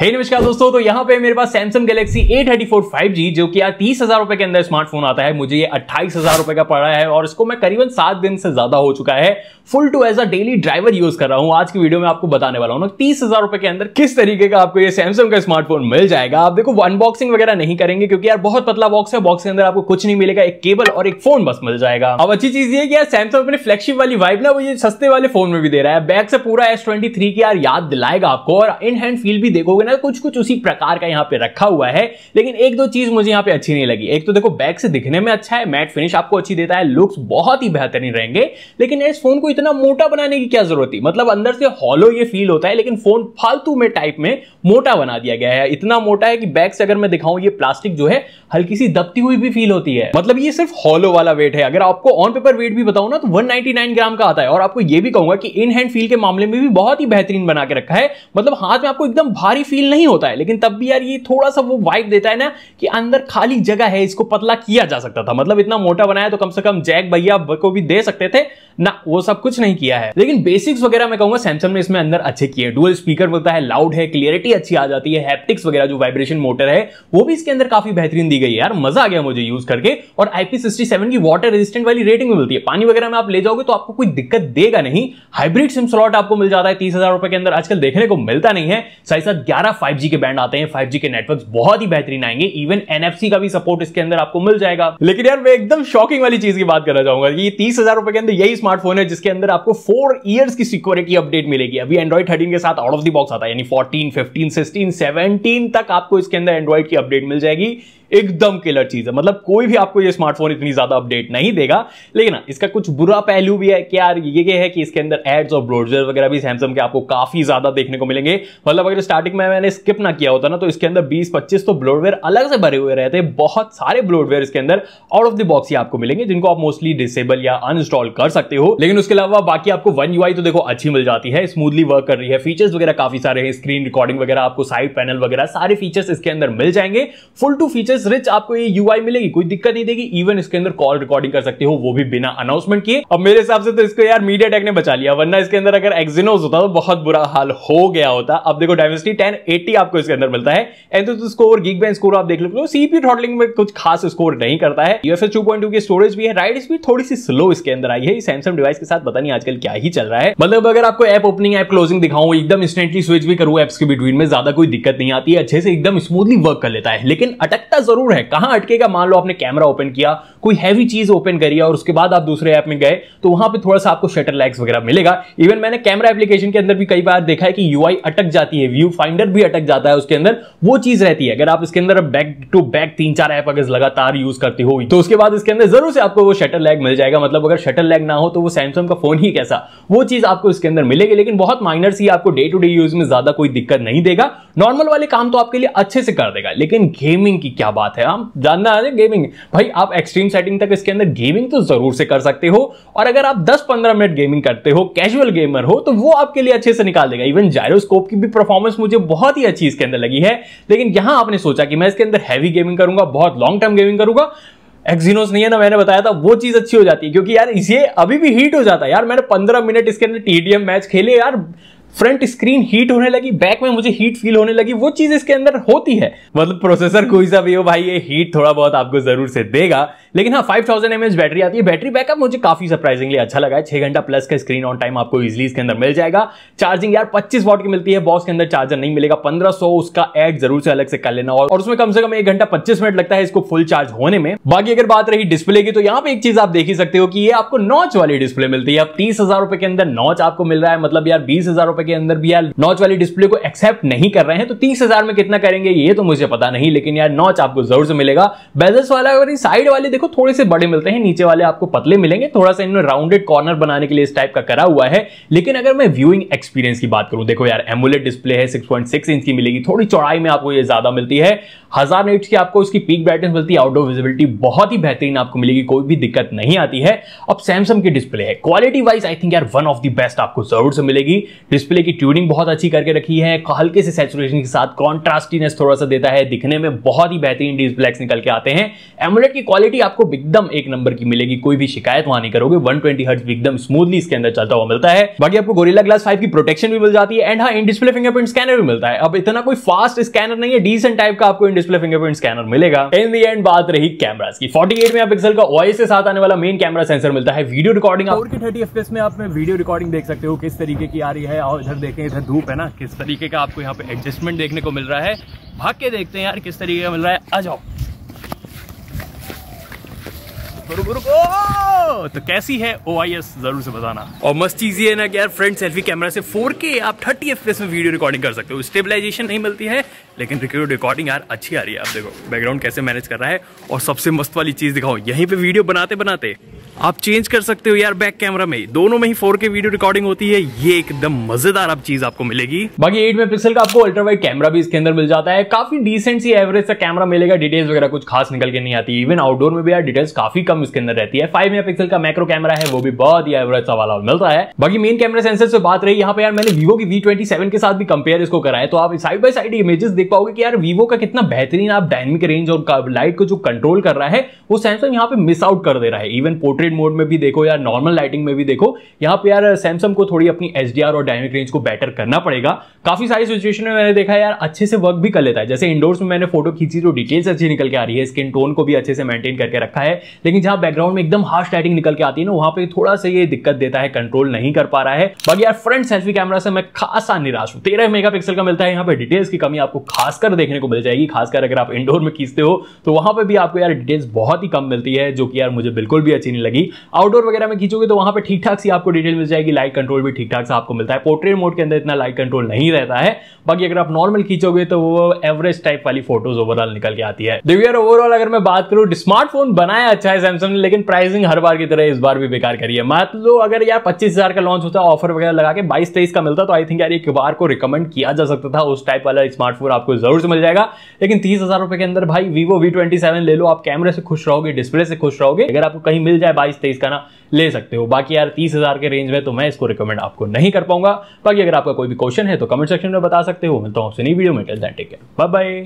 हे hey, नमस्कार दोस्तों तो यहाँ पे मेरे पास सैमसंग गैलेक्सी A34 5G जो कि यार तीस हजार रुपए के अंदर स्मार्टफोन आता है मुझे ये अट्ठाईस हजार रुपए का पड़ा है और इसको मैं करीबन सात दिन से ज्यादा हो चुका है full to as a daily driver use कर रहा हूँ आज की वीडियो में आपको बताने वाला हूँ ना तीस हजार रुपए के अंदर किस तरीके का आपको ये सैमसंग का स्मार्टफोन मिल जाएगा आप देखो अनबॉक्सिंग वगैरह नहीं करेंगे क्योंकि यार बहुत पतला बॉक्स है बॉक्स के अंदर आपको कुछ नहीं मिलेगा एक केबल और एक फोन बस मिल जाएगा अब अच्छी चीज ये कि यार सैमसंग अपने फ्लैगशिप वाली वाइब ना वो ये सस्ते वाले फोन में भी दे रहा है बैक से पूरा एस की यार याद दिलाएगा आपको और इन हैंड फील भी देखोगे बना कुछ कुछ उसी प्रकार का यहाँ पे रखा हुआ है लेकिन एक दो चीज मुझे यहाँ पे अच्छी नहीं लगी एक तो देखो बैक से दिखने में अच्छा है मैट फिनिश आपको अच्छी देता है लुक्स बहुत ही बेहतरीन रहेंगे लेकिन इस फोन को इतना मोटा बनाने की क्या जरूरत थी मतलब अंदर से हॉलो ये फील होता है लेकिन फोन फालतू में टाइप में मोटा बना दिया गया है इतना मोटा है कि बैक से अगर मैं दिखाऊं ये प्लास्टिक जो है हल्की सी दबती हुई भी फील होती है मतलब ये सिर्फ हॉलो वाला वेट है अगर आपको ऑन पेपर वेट भी बताऊं ना तो 199 ग्राम का आता है और आपको ये भी कहूंगा कि इन हैंड फील के मामले में भी बहुत ही बेहतरीन बना के रखा है मतलब हाथ में आपको एकदम भारी फील नहीं होता है लेकिन तब भी यार ये थोड़ा सा वो वाइब देता है ना कि अंदर खाली जगह है इसको पतला किया जा सकता था मतलब इतना मोटा बनाया तो कम से कम जैक भैया को भी दे सकते थे ना वो सब कुछ नहीं किया है लेकिन बेसिक्स वगैरह मैं कहूंगा सैमसंग ने इसमें अंदर अच्छे किए डुअल स्पीकर बोलता है लाउड है क्लियरिटी अच्छी आ जाती है वगैरह जो वाइब्रेशन मोटर है वो भी इसके अंदर काफी बेहतरीन दी गई यार मजा आ गया मुझे यूज करके और आईपी की वाटर रेजिस्टेंट वाली रेटिंग भी मिलती है पानी वगैरह में आप ले जाओगे तो आपको कोई दिक्कत देगा नहीं हाइब्रिड सिम स्लॉट आपको मिल जाता है तीस हजार रुपए के अंदर आजकल देखने को मिलता नहीं है साथ ही साथ ग्यारह दोबारा 5G के बैंड आते हैं 5G के नेटवर्क बहुत ही बेहतरीन आएंगे इवन एनएफसी का भी सपोर्ट इसके अंदर आपको मिल जाएगा लेकिन यार मैं एकदम शॉकिंग वाली चीज की बात करना चाहूंगा ये तीस हजार रुपए के अंदर यही स्मार्टफोन है जिसके अंदर आपको फोर ईयर्स की सिक्योरिटी अपडेट मिलेगी अभी एंड्रॉइड थर्टीन के साथ आउट ऑफ द बॉक्स आता है यानी फोर्टीन फिफ्टीन सिक्सटीन सेवनटीन तक आपको इसके अंदर एंड्रॉइड की अपडेट मिल जाएगी एकदम किलर चीज है मतलब कोई भी आपको ये स्मार्टफोन इतनी ज्यादा अपडेट नहीं देगा लेकिन हाँ, इसका कुछ बुरा पहलू भी है कि यार ये ये है कि इसके अंदर एड्स और ब्रोजर वगैरह भी सैमसंग के आपको काफी ज्यादा देखने को मिलेंगे मतलब अगर स्टार्टिंग में मैंने स्किप ना किया होता ना तो इसके अंदर बीस पच्चीस तो ब्लोडवेयर अलग से भरे हुए रहते बहुत सारे ब्लोडवेयर इसके अंदर आउट ऑफ द बॉक्स ही आपको मिलेंगे जिनको आप मोस्टली डिसेबल या अनस्टॉल कर सकते हो लेकिन उसके अलावा बाकी आपको वन यू तो देखो अच्छी मिल जाती है स्मूथली वर्क कर रही है फीचर्स वगैरह काफी सारे हैं स्क्रीन रिकॉर्डिंग वगैरह आपको साइड पैनल वगैरह सारे फीचर्स इसके अंदर मिल जाएंगे full to feature features rich आपको ये यूआई मिलेगी कोई दिक्कत नहीं देगी इवन इसके अंदर कॉल रिकॉर्डिंग कर सकते हो वो भी बिना अनाउंसमेंट किए अब मेरे हिसाब से तो इसको यार मीडिया टेक ने बचा लिया वरना इसके अंदर अगर एक्सिनोस होता तो बहुत बुरा हाल हो गया होता अब देखो डायमेंसिटी टेन एट्टी आपको इसके अंदर मिलता है एंड तो स्कोर गिग बैंक स्कोर आप देख लो सीपी तो थ्रॉटलिंग में कुछ खास स्कोर नहीं करता है यूएफएस टू पॉइंट टू की स्टोरेज भी है राइड स्पीड थोड़ी सी स्लो इसके अंदर आई है सैमसंग डिवाइस के साथ पता नहीं आजकल क्या ही चल रहा है मतलब अगर आपको ऐप ओपनिंग ऐप क्लोजिंग दिखाऊं एकदम इंस्टेंटली स्विच भी करूं एप्स के बिटवीन में ज्यादा कोई दिक्कत नहीं आती है अच्छे से एकदम स्मूथली वर्क कर लेता है लेकिन अटकता जरूर है कहां अटकेगा मान लो आपने कैमरा ओपन किया कोई हैवी चीज ओपन करी और उसके बाद आप दूसरे ऐप में गए तो वहां पे थोड़ा सा आपको शटर लैग्स वगैरह मिलेगा इवन मैंने कैमरा एप्लीकेशन के अंदर भी कई बार देखा है कि यू अटक जाती है व्यू फाइंडर भी अटक जाता है उसके अंदर वो चीज रहती है अगर आप इसके अंदर बैक टू बैक तीन चार ऐप अगर लगातार यूज करती हो तो उसके बाद इसके अंदर जरूर से आपको वो शटर लैग मिल जाएगा मतलब अगर शटर लैग ना हो तो वो सैमसंग का फोन ही कैसा वो चीज आपको इसके अंदर मिलेगी लेकिन बहुत माइनर सी आपको डे टू डे यूज में ज्यादा कोई दिक्कत नहीं देगा नॉर्मल वाले काम तो आपके लिए अच्छे से कर देगा लेकिन गेमिंग की क्या बात है हम जानना है गेमिंग भाई आप एक्सट्रीम सेटिंग तक इसके अंदर गेमिंग तो जरूर से कर सकते हो और अगर आप 10-15 मिनट गेमिंग करते हो कैजुअल गेमर हो तो वो आपके लिए अच्छे से निकाल देगा इवन जायरोस्कोप की भी परफॉर्मेंस मुझे बहुत ही अच्छी इसके अंदर लगी है लेकिन यहां आपने सोचा कि मैं इसके अंदर हैवी गेमिंग करूंगा बहुत लॉन्ग टर्म गेमिंग करूंगा एक्सिनोस नहीं है ना मैंने बताया था वो चीज अच्छी हो जाती है क्योंकि यार इसे अभी भी हीट हो जाता है यार मैंने पंद्रह मिनट इसके अंदर टीडीएम मैच खेले यार फ्रंट स्क्रीन हीट होने लगी बैक में मुझे हीट फील होने लगी वो चीज इसके अंदर होती है मतलब प्रोसेसर कोई सा भी हो भाई ये हीट थोड़ा बहुत आपको जरूर से देगा लेकिन हाँ 5000 थाउजेंड बैटरी आती है बैटरी बैकअप मुझे काफी सरप्राइजिंगली अच्छा लगा है छह घंटा प्लस का स्क्रीन ऑन टाइम आपको इजिली इसके अंदर मिल जाएगा चार्जिंग यार पच्चीस वॉट की मिलती है बॉस के अंदर चार्जर नहीं मिलेगा पंद्रह उसका एड जरूर से अलग से कर लेना और उसमें कम से कम एक घंटा पच्चीस मिनट लगता है इसको फुल चार्ज होने में बाकी अगर बात रही डिस्प्ले की तो यहाँ पे एक चीज आप देख ही सकते हो कि ये आपको नॉच वाली डिस्प्ले मिलती है अब तीस हजार रुपए के अंदर नॉच आपको मिल रहा है मतलब यार बीस हजार रुपए के अंदर भी यार नॉच वाली डिस्प्ले को एक्सेप्ट नहीं कर रहे हैं तो तीस हजार में कितना करेंगे ये तो मुझे पता नहीं लेकिन यार नॉच आपको जरूर से मिलेगा बेजल्स वाला अगर साइड वाले देखो थोड़े से बड़े मिलते हैं नीचे वाले आपको पतले मिलेंगे थोड़ा सा इन्होंने राउंडेड कॉर्नर बनाने के लिए इस टाइप का करा हुआ है लेकिन अगर मैं व्यूइंग एक्सपीरियंस की बात करूं देखो यार एमुलेट डिस्प्ले है सिक्स इंच की मिलेगी थोड़ी चौड़ाई में आपको ये ज्यादा मिलती है हजार नेट्स की आपको उसकी पीक ब्राइटनेस मिलती है आउटडोर विजिबिलिटी बहुत ही बेहतरीन आपको मिलेगी कोई भी दिक्कत नहीं आती है अब सैमसंग की डिस्प्ले है क्वालिटी वाइज आई थिंक यार वन ऑफ द बेस्ट आपको जरूर से मिलेगी डिस्प्ले की ट्यूनिंग बहुत अच्छी करके रखी है हल्के से सेचुरेशन के साथ कॉन्ट्रास्टीनेस थोड़ा सा देता है दिखने में बहुत ही बेहतरीन डिस्प्लेक्स निकल के आते हैं एमुलेट की क्वालिटी आपको एकदम एक नंबर की मिलेगी कोई भी शिकायत वहां नहीं करोगे वन ट्वेंटी एकदम स्मूथली इसके अंदर चलता हुआ मिलता है बाकी आपको गोरिला ग्लास फाइव की प्रोटेक्शन भी मिल जाती है एंड हाँ इन डिस्प्ले फिंगरप्रिंट स्कैनर भी मिलता है अब इतना कोई फास्ट स्कैनर नहीं है डिसेंट टाइप का आपको इन डिस्प्ले फिंगरप्रिंट स्कैनर मिलेगा इन दी एंड बात रही कैमरा की फोर्टी 48 पिक्सल का ओएस के साथ आने वाला मेन कैमरा सेंसर मिलता है वीडियो रिकॉर्डिंग और थर्टी एफ में आप वीडियो रिकॉर्डिंग देख सकते हो किस तरीके की आ रही है और आओ इधर देखें इधर धूप है ना किस तरीके का आपको यहाँ पे एडजस्टमेंट देखने को मिल रहा है भाग के देखते हैं यार किस तरीके का मिल रहा है आ जाओ तो कैसी है ओ आई एस जरूर से बताना और मस्त चीज ये है ना कि यार फ्रंट सेल्फी कैमरा से 4K आप 30 एफ में वीडियो रिकॉर्डिंग कर सकते हो स्टेबलाइजेशन नहीं मिलती है लेकिन रिकॉर्डिंग यार अच्छी आ रही है आप देखो बैकग्राउंड कैसे मैनेज कर रहा है और सबसे मस्त वाली चीज दिखाओ यहीं पे वीडियो बनाते बनाते आप चेंज कर सकते हो यार बैक कैमरा में दोनों में ही 4K वीडियो रिकॉर्डिंग होती है ये एकदम मजेदार आप चीज आपको मिलेगी बाकी एट 8 पिक्सल का आपको अल्ट्रा वाइड कैमरा भी इसके अंदर मिल जाता है काफी डिसेंट सी एवरेज का कैमरा मिलेगा डिटेल्स वगैरह कुछ खास निकल के नहीं आती इवन आउटडोर में भी यार डिटेल्स काफी कम इसके अंदर रहती है फाइव मेगा का मैक्रो कैमरा है वो भी बहुत ही एवरेज सा वाला मिलता है बाकी मेन कैमरा सेंसर से बात रही यहाँ पे यार मैंने वीवो की वी के साथ भी कंपेयर इसको करा तो आप साइड बाई साइड इमेजेस देख पाओगे कि यार वीवो का कितना बेहतरीन आप डायनेमिक रेंज और लाइट को जो कंट्रोल कर रहा है वो सैमसंग यहाँ पे मिस आउट कर दे रहा है इवन पोर्ट्रेट पोर्ट्रेट मोड में भी देखो या नॉर्मल लाइटिंग में भी देखो यहाँ पे यार सैमसंग को थोड़ी अपनी एच और डायनेमिक रेंज को बेटर करना पड़ेगा काफी सारी सिचुएशन में मैंने देखा यार अच्छे से वर्क भी कर लेता है जैसे इंडोर्स में मैंने फोटो खींची तो डिटेल्स अच्छी निकल के आ रही है स्किन टोन को भी अच्छे से मेंटेन करके रखा है लेकिन जहां बैकग्राउंड में एकदम हार्श लाइटिंग निकल के आती है ना वहां पर थोड़ा सा ये दिक्कत देता है कंट्रोल नहीं कर पा रहा है बाकी यार फ्रंट सेल्फी कैमरा से मैं खासा निराश हूँ तेरह मेगा का मिलता है यहाँ पर डिटेल्स की कमी आपको खासकर देखने को मिल जाएगी खासकर अगर आप इंडोर में खींचते हो तो वहां पर भी आपको यार डिटेल्स बहुत ही कम मिलती है जो कि यार मुझे बिल्कुल भी अच्छी नहीं लगी जाएगी आउटडोर वगैरह में खींचोगे तो वहां पर ठीक ठाक सी आपको डिटेल मिल जाएगी लाइट कंट्रोल भी ठीक ठाक से आपको मिलता है पोर्ट्रेट मोड के अंदर इतना लाइट कंट्रोल नहीं रहता है बाकी अगर आप नॉर्मल खींचोगे तो वो एवरेज टाइप वाली फोटोज ओवरऑल निकल के आती है दिव्यर ओवरऑल अगर मैं बात करूँ स्मार्टफोन बनाया अच्छा है सैमसंग ने लेकिन प्राइसिंग हर बार की तरह इस बार भी बेकार करी है मतलब अगर यार पच्चीस का लॉन्च होता ऑफर वगैरह लगा के बाईस तेईस का मिलता तो आई थिंक यार एक बार को रिकमेंड किया जा सकता था उस टाइप वाला स्मार्टफोन आपको जरूर से मिल जाएगा लेकिन तीस हजार रुपए के अंदर भाई वीवो वी ट्वेंटी ले लो आप कैमरे से खुश रहोगे डिस्प्ले से खुश रहोगे अगर आपको कहीं मिल जाए बाईस तेईस का ना ले सकते हो बाकी यार तीस हज़ार के रेंज में तो मैं इसको रिकमेंड आपको नहीं कर पाऊंगा बाकी अगर आपका कोई भी क्वेश्चन है तो कमेंट सेक्शन में बता सकते हो मिलता हूँ आपसे नहीं वीडियो में tell take care bye bye